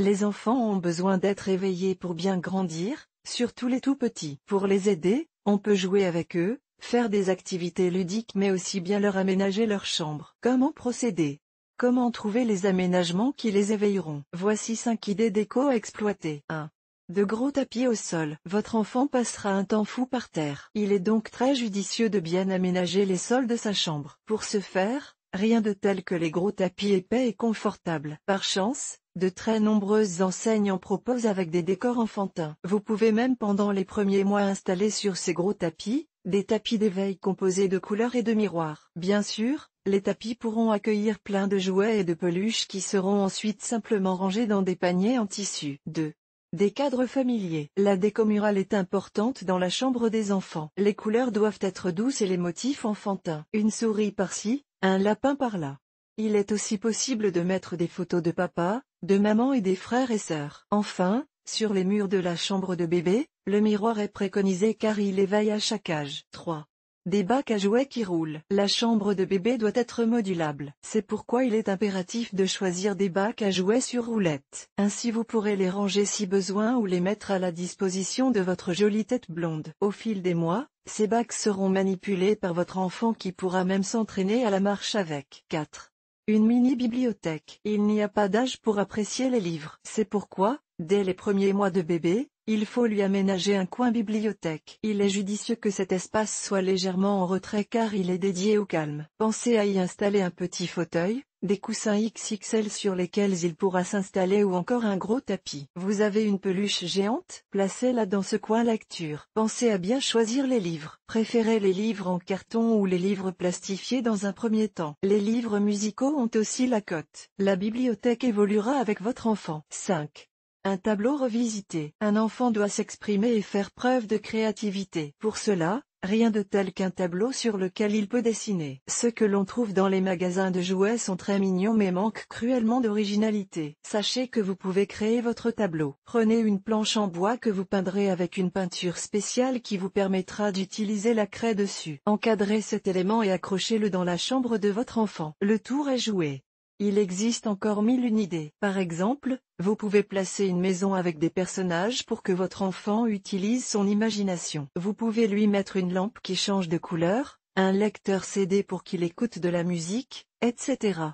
Les enfants ont besoin d'être éveillés pour bien grandir, surtout les tout petits. Pour les aider, on peut jouer avec eux, faire des activités ludiques mais aussi bien leur aménager leur chambre. Comment procéder Comment trouver les aménagements qui les éveilleront Voici 5 idées déco à exploiter. 1. De gros tapis au sol. Votre enfant passera un temps fou par terre. Il est donc très judicieux de bien aménager les sols de sa chambre. Pour ce faire, rien de tel que les gros tapis épais et confortables. Par chance, de très nombreuses enseignes en proposent avec des décors enfantins. Vous pouvez même pendant les premiers mois installer sur ces gros tapis, des tapis d'éveil composés de couleurs et de miroirs. Bien sûr, les tapis pourront accueillir plein de jouets et de peluches qui seront ensuite simplement rangés dans des paniers en tissu. 2. Des cadres familiers. La déco murale est importante dans la chambre des enfants. Les couleurs doivent être douces et les motifs enfantins. Une souris par-ci, un lapin par-là. Il est aussi possible de mettre des photos de papa, de maman et des frères et sœurs. Enfin, sur les murs de la chambre de bébé, le miroir est préconisé car il éveille à chaque âge. 3. Des bacs à jouets qui roulent. La chambre de bébé doit être modulable. C'est pourquoi il est impératif de choisir des bacs à jouets sur roulette. Ainsi vous pourrez les ranger si besoin ou les mettre à la disposition de votre jolie tête blonde. Au fil des mois, ces bacs seront manipulés par votre enfant qui pourra même s'entraîner à la marche avec. 4. Une mini-bibliothèque. Il n'y a pas d'âge pour apprécier les livres. C'est pourquoi, dès les premiers mois de bébé, il faut lui aménager un coin bibliothèque. Il est judicieux que cet espace soit légèrement en retrait car il est dédié au calme. Pensez à y installer un petit fauteuil, des coussins XXL sur lesquels il pourra s'installer ou encore un gros tapis. Vous avez une peluche géante Placez-la dans ce coin lecture. Pensez à bien choisir les livres. Préférez les livres en carton ou les livres plastifiés dans un premier temps. Les livres musicaux ont aussi la cote. La bibliothèque évoluera avec votre enfant. 5. Un tableau revisité. Un enfant doit s'exprimer et faire preuve de créativité. Pour cela, rien de tel qu'un tableau sur lequel il peut dessiner. Ceux que l'on trouve dans les magasins de jouets sont très mignons mais manquent cruellement d'originalité. Sachez que vous pouvez créer votre tableau. Prenez une planche en bois que vous peindrez avec une peinture spéciale qui vous permettra d'utiliser la craie dessus. Encadrez cet élément et accrochez-le dans la chambre de votre enfant. Le tour est joué. Il existe encore mille une idées. Par exemple, vous pouvez placer une maison avec des personnages pour que votre enfant utilise son imagination. Vous pouvez lui mettre une lampe qui change de couleur, un lecteur CD pour qu'il écoute de la musique, etc.